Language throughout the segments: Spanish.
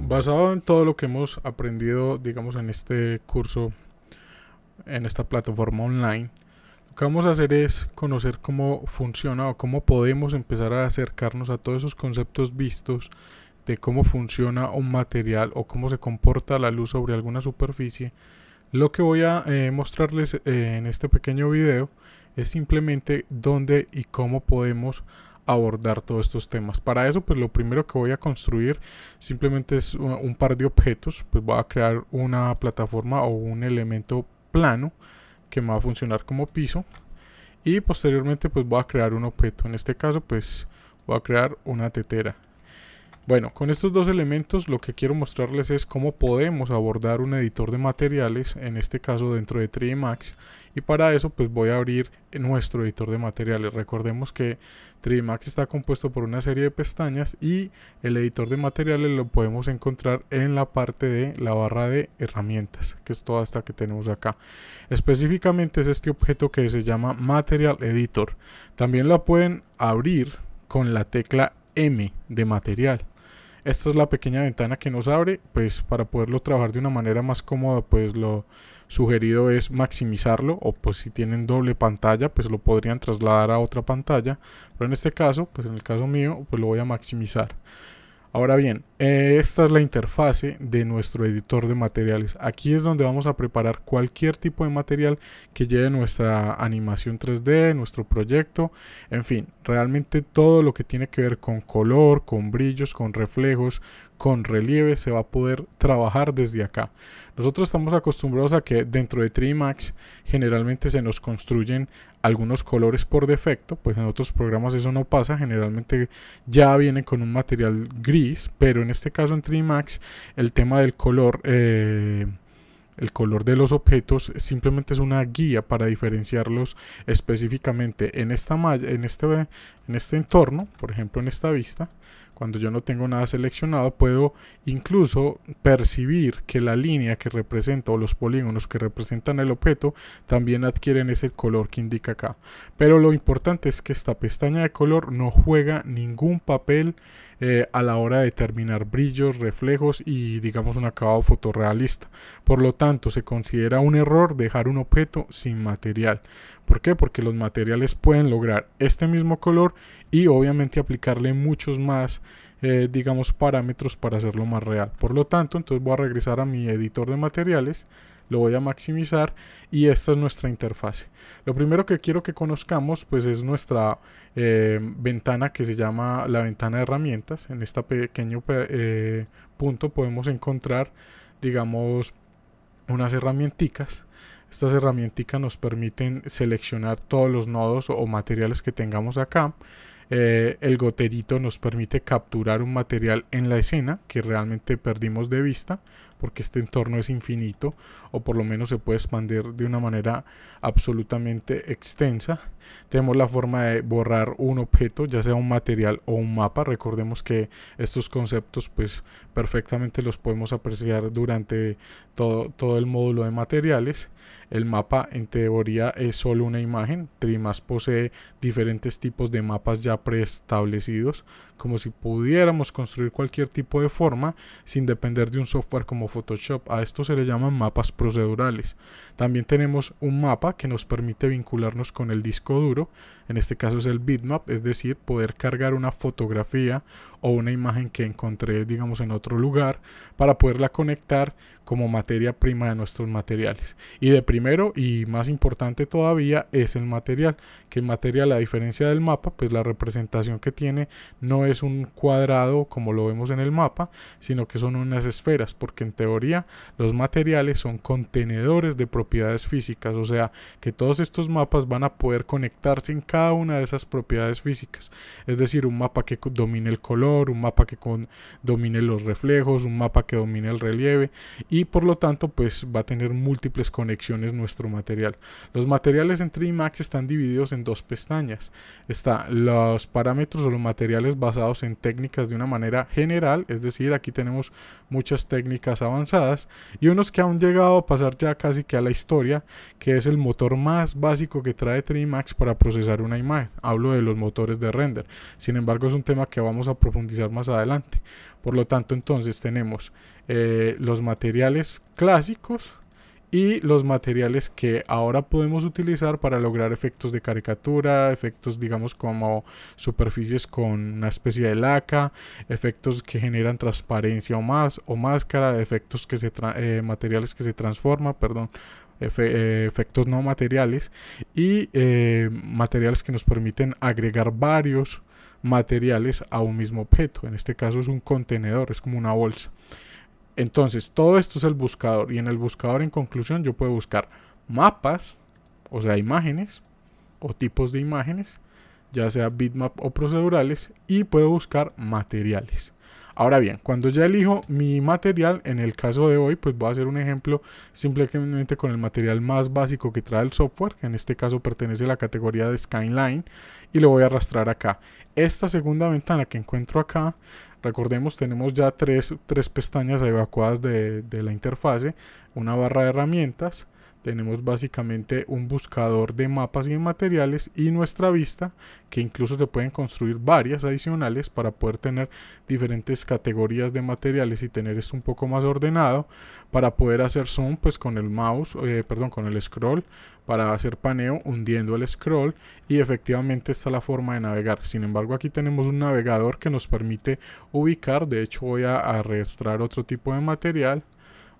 Basado en todo lo que hemos aprendido, digamos, en este curso, en esta plataforma online, lo que vamos a hacer es conocer cómo funciona o cómo podemos empezar a acercarnos a todos esos conceptos vistos de cómo funciona un material o cómo se comporta la luz sobre alguna superficie lo que voy a eh, mostrarles eh, en este pequeño video es simplemente dónde y cómo podemos abordar todos estos temas. Para eso, pues lo primero que voy a construir simplemente es un par de objetos. Pues voy a crear una plataforma o un elemento plano que me va a funcionar como piso. Y posteriormente, pues voy a crear un objeto. En este caso, pues voy a crear una tetera. Bueno, con estos dos elementos lo que quiero mostrarles es cómo podemos abordar un editor de materiales, en este caso dentro de 3D Max, y para eso pues voy a abrir nuestro editor de materiales. Recordemos que 3D Max está compuesto por una serie de pestañas y el editor de materiales lo podemos encontrar en la parte de la barra de herramientas, que es toda esta que tenemos acá. Específicamente es este objeto que se llama Material Editor. También la pueden abrir con la tecla M de material. Esta es la pequeña ventana que nos abre, pues para poderlo trabajar de una manera más cómoda, pues lo sugerido es maximizarlo o pues si tienen doble pantalla, pues lo podrían trasladar a otra pantalla, pero en este caso, pues en el caso mío, pues lo voy a maximizar. Ahora bien, esta es la interfase de nuestro editor de materiales. Aquí es donde vamos a preparar cualquier tipo de material que lleve nuestra animación 3D, nuestro proyecto, en fin, realmente todo lo que tiene que ver con color, con brillos, con reflejos, con relieve se va a poder trabajar desde acá. Nosotros estamos acostumbrados a que dentro de Trimax generalmente se nos construyen algunos colores por defecto, pues en otros programas eso no pasa, generalmente ya viene con un material gris, pero en este caso en Max el tema del color... Eh, el color de los objetos simplemente es una guía para diferenciarlos específicamente en esta malla, en este, en este entorno, por ejemplo en esta vista, cuando yo no tengo nada seleccionado, puedo incluso percibir que la línea que representa o los polígonos que representan el objeto también adquieren ese color que indica acá. Pero lo importante es que esta pestaña de color no juega ningún papel eh, a la hora de determinar brillos, reflejos y digamos un acabado fotorrealista. Por lo tanto, se considera un error dejar un objeto sin material. ¿Por qué? Porque los materiales pueden lograr este mismo color y obviamente aplicarle muchos más eh, digamos parámetros para hacerlo más real por lo tanto entonces voy a regresar a mi editor de materiales lo voy a maximizar y esta es nuestra interfase. Lo primero que quiero que conozcamos pues es nuestra eh, ventana que se llama la ventana de herramientas. En este pequeño eh, punto podemos encontrar digamos unas herramienticas. Estas herramienticas nos permiten seleccionar todos los nodos o materiales que tengamos acá. Eh, el goterito nos permite capturar un material en la escena que realmente perdimos de vista porque este entorno es infinito o por lo menos se puede expandir de una manera absolutamente extensa. Tenemos la forma de borrar un objeto, ya sea un material o un mapa. Recordemos que estos conceptos pues perfectamente los podemos apreciar durante todo, todo el módulo de materiales. El mapa en teoría es solo una imagen. Trimas posee diferentes tipos de mapas ya preestablecidos como si pudiéramos construir cualquier tipo de forma sin depender de un software como Photoshop. A esto se le llaman mapas procedurales. También tenemos un mapa que nos permite vincularnos con el disco duro, en este caso es el bitmap, es decir, poder cargar una fotografía o una imagen que encontré, digamos, en otro lugar para poderla conectar como materia prima de nuestros materiales. Y de primero y más importante todavía es el material, que el material a diferencia del mapa, pues la representación que tiene no es es un cuadrado como lo vemos en el mapa, sino que son unas esferas, porque en teoría los materiales son contenedores de propiedades físicas, o sea que todos estos mapas van a poder conectarse en cada una de esas propiedades físicas, es decir, un mapa que domine el color, un mapa que domine los reflejos, un mapa que domine el relieve y por lo tanto pues va a tener múltiples conexiones nuestro material. Los materiales en 3Max están divididos en dos pestañas, está los parámetros o los materiales basados en técnicas de una manera general, es decir, aquí tenemos muchas técnicas avanzadas y unos que han llegado a pasar ya casi que a la historia, que es el motor más básico que trae Trimax para procesar una imagen. Hablo de los motores de render. Sin embargo, es un tema que vamos a profundizar más adelante. Por lo tanto, entonces tenemos eh, los materiales clásicos y los materiales que ahora podemos utilizar para lograr efectos de caricatura, efectos digamos como superficies con una especie de laca, efectos que generan transparencia o más o máscara, efectos que se eh, materiales que se transforman, perdón, eh, efectos no materiales y eh, materiales que nos permiten agregar varios materiales a un mismo objeto. En este caso es un contenedor, es como una bolsa. Entonces, todo esto es el buscador. Y en el buscador, en conclusión, yo puedo buscar mapas, o sea, imágenes, o tipos de imágenes, ya sea bitmap o procedurales, y puedo buscar materiales. Ahora bien, cuando ya elijo mi material, en el caso de hoy, pues voy a hacer un ejemplo simplemente con el material más básico que trae el software, que en este caso pertenece a la categoría de Skyline, y lo voy a arrastrar acá. Esta segunda ventana que encuentro acá Recordemos, tenemos ya tres, tres pestañas evacuadas de, de la interfase, una barra de herramientas, tenemos básicamente un buscador de mapas y materiales y nuestra vista que incluso se pueden construir varias adicionales para poder tener diferentes categorías de materiales y tener esto un poco más ordenado para poder hacer zoom pues con el mouse eh, perdón con el scroll para hacer paneo hundiendo el scroll y efectivamente está la forma de navegar sin embargo aquí tenemos un navegador que nos permite ubicar de hecho voy a arrastrar otro tipo de material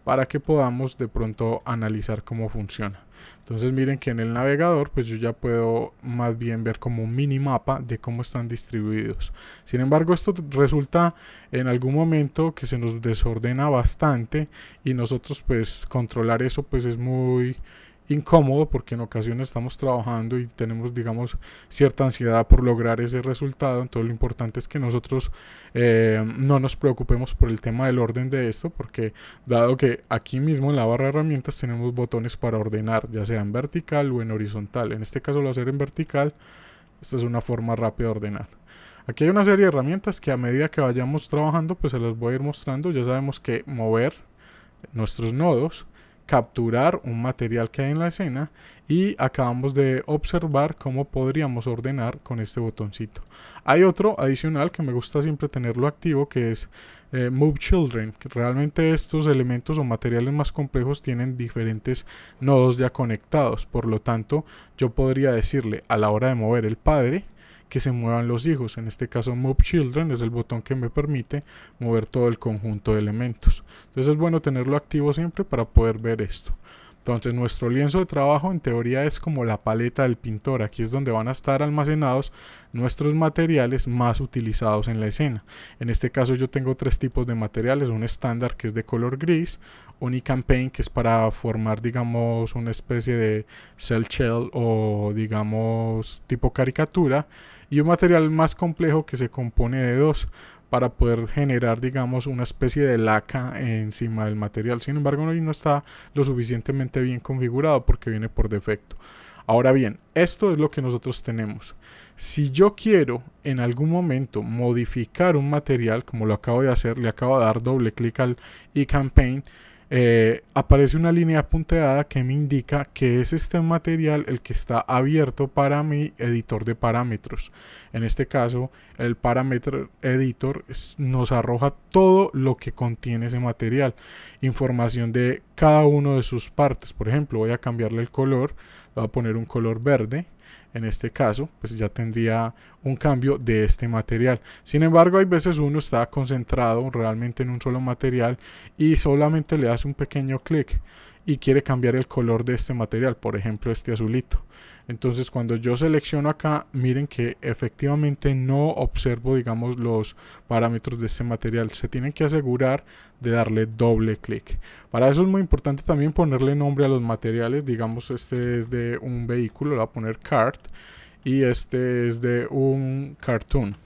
para que podamos de pronto analizar cómo funciona. Entonces miren que en el navegador pues yo ya puedo más bien ver como un mini mapa. de cómo están distribuidos. Sin embargo esto resulta en algún momento que se nos desordena bastante y nosotros pues controlar eso pues es muy incómodo porque en ocasiones estamos trabajando y tenemos, digamos, cierta ansiedad por lograr ese resultado. Entonces lo importante es que nosotros eh, no nos preocupemos por el tema del orden de esto porque dado que aquí mismo en la barra de herramientas tenemos botones para ordenar, ya sea en vertical o en horizontal. En este caso lo hacer en vertical. Esta es una forma rápida de ordenar. Aquí hay una serie de herramientas que a medida que vayamos trabajando, pues se las voy a ir mostrando. Ya sabemos que mover nuestros nodos capturar un material que hay en la escena y acabamos de observar cómo podríamos ordenar con este botoncito. Hay otro adicional que me gusta siempre tenerlo activo que es eh, Move Children. Que realmente estos elementos o materiales más complejos tienen diferentes nodos ya conectados. Por lo tanto yo podría decirle a la hora de mover el padre que se muevan los hijos. En este caso Move Children es el botón que me permite mover todo el conjunto de elementos. Entonces es bueno tenerlo activo siempre para poder ver esto. Entonces nuestro lienzo de trabajo en teoría es como la paleta del pintor. Aquí es donde van a estar almacenados nuestros materiales más utilizados en la escena. En este caso yo tengo tres tipos de materiales. Un estándar que es de color gris. Un campaign que es para formar digamos una especie de cell shell o digamos tipo caricatura y un material más complejo que se compone de dos para poder generar digamos una especie de laca encima del material sin embargo hoy no está lo suficientemente bien configurado porque viene por defecto ahora bien esto es lo que nosotros tenemos si yo quiero en algún momento modificar un material como lo acabo de hacer le acabo de dar doble clic al eCampaign campaign eh, aparece una línea punteada que me indica que es este material el que está abierto para mi editor de parámetros. En este caso, el parámetro editor nos arroja todo lo que contiene ese material, información de cada uno de sus partes. Por ejemplo, voy a cambiarle el color, voy a poner un color verde. En este caso, pues ya tendría un cambio de este material. Sin embargo, hay veces uno está concentrado realmente en un solo material y solamente le hace un pequeño clic y quiere cambiar el color de este material, por ejemplo este azulito. Entonces cuando yo selecciono acá, miren que efectivamente no observo, digamos, los parámetros de este material. Se tienen que asegurar de darle doble clic. Para eso es muy importante también ponerle nombre a los materiales. Digamos, este es de un vehículo, le a poner cart y este es de un cartoon.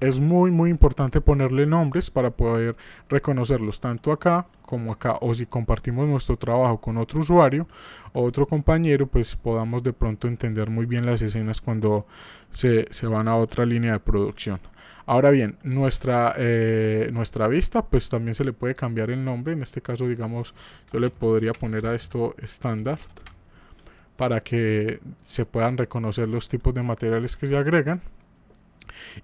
Es muy muy importante ponerle nombres para poder reconocerlos tanto acá como acá o si compartimos nuestro trabajo con otro usuario o otro compañero pues podamos de pronto entender muy bien las escenas cuando se, van a otra línea de producción. Ahora bien, nuestra, eh, nuestra vista, pues también se le puede cambiar el nombre. En este caso, digamos, yo le podría poner a esto estándar para que se puedan reconocer los tipos de materiales que se agregan.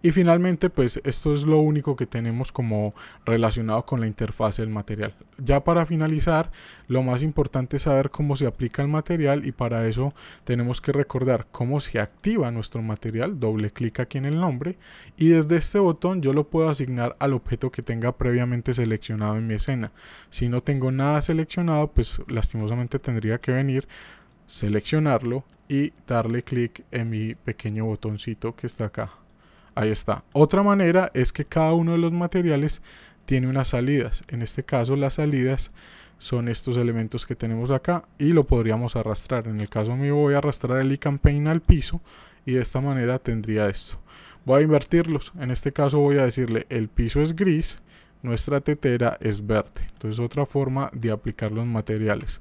Y finalmente, pues esto es lo único que tenemos como relacionado con la interfaz del material. Ya para finalizar, lo más importante es saber cómo se aplica el material y para eso tenemos que recordar cómo se activa nuestro material. Doble clic aquí en el nombre y desde este botón yo lo puedo asignar al objeto que tenga previamente seleccionado en mi escena. Si no tengo nada seleccionado, pues lastimosamente tendría que venir seleccionarlo y darle clic en mi pequeño botoncito que está acá. Ahí está. Otra manera es que cada uno de los materiales tiene unas salidas. En este caso las salidas son estos elementos que tenemos acá y lo podríamos arrastrar. En el caso mío voy a arrastrar el icon al piso y de esta manera tendría esto. Voy a invertirlos. En este caso voy a decirle el piso es gris, nuestra tetera es verde. Entonces otra forma de aplicar los materiales.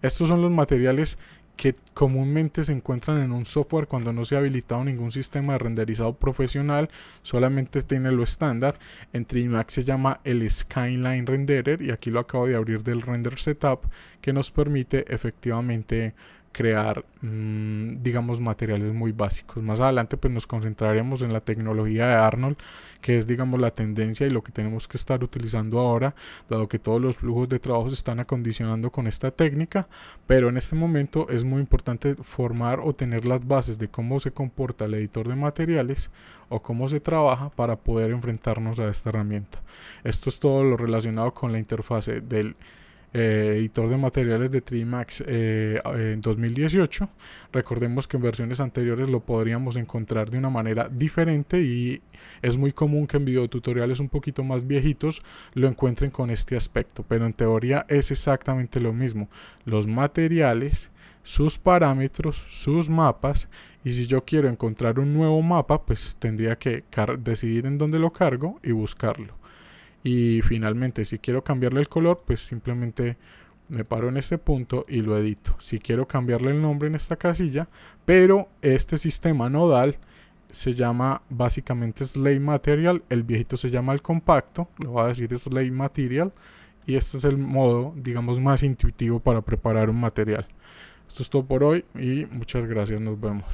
Estos son los materiales que comúnmente se encuentran en un software cuando no se ha habilitado ningún sistema de renderizado profesional, solamente tiene lo estándar. En Trimax se llama el Skyline Renderer y aquí lo acabo de abrir del Render Setup que nos permite efectivamente crear, mm, digamos, materiales muy básicos. Más adelante pues nos concentraremos en la tecnología de Arnold, que es, digamos, la tendencia y lo que tenemos que estar utilizando ahora, dado que todos los flujos de trabajo se están acondicionando con esta técnica, pero en este momento es muy importante formar o tener las bases de cómo se comporta el editor de materiales o cómo se trabaja para poder enfrentarnos a esta herramienta. Esto es todo lo relacionado con la interfase del eh, editor de materiales de Trimax eh, eh, en 2018. Recordemos que en versiones anteriores lo podríamos encontrar de una manera diferente y es muy común que en tutoriales un poquito más viejitos lo encuentren con este aspecto, pero en teoría es exactamente lo mismo. Los materiales sus parámetros, sus mapas y si yo quiero encontrar un nuevo mapa pues tendría que decidir en dónde lo cargo y buscarlo y finalmente si quiero cambiarle el color pues simplemente me paro en este punto y lo edito si quiero cambiarle el nombre en esta casilla pero este sistema nodal se llama básicamente Slay Material el viejito se llama el compacto lo va a decir Slay Material y este es el modo digamos más intuitivo para preparar un material esto es todo por hoy y muchas gracias nos vemos